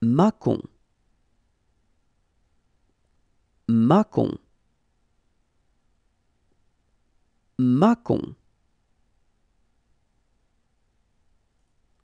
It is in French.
Makon Makon Macon.